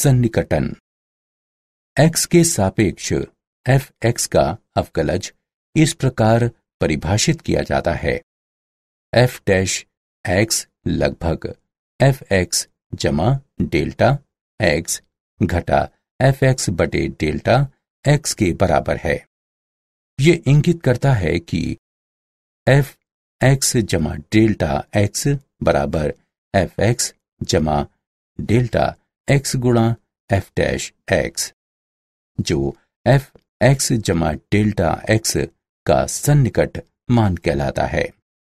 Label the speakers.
Speaker 1: सन्निकटन एक्स के सापेक्ष एफ एक्स का अवकलज इस प्रकार परिभाषित किया जाता है एफ डैश एक्स लगभग एफ एक्स जमा डेल्टा एक्स घटा एफ एक्स बटे डेल्टा एक्स के बराबर है ये इंगित करता है कि एफ एक्स जमा डेल्टा एक्स बराबर एफ एक्स जमा डेल्टा एक्स गुणा एफ डैश एक्स जो एफ एक्स जमा डेल्टा एक्स का सन्निकट मान कहलाता है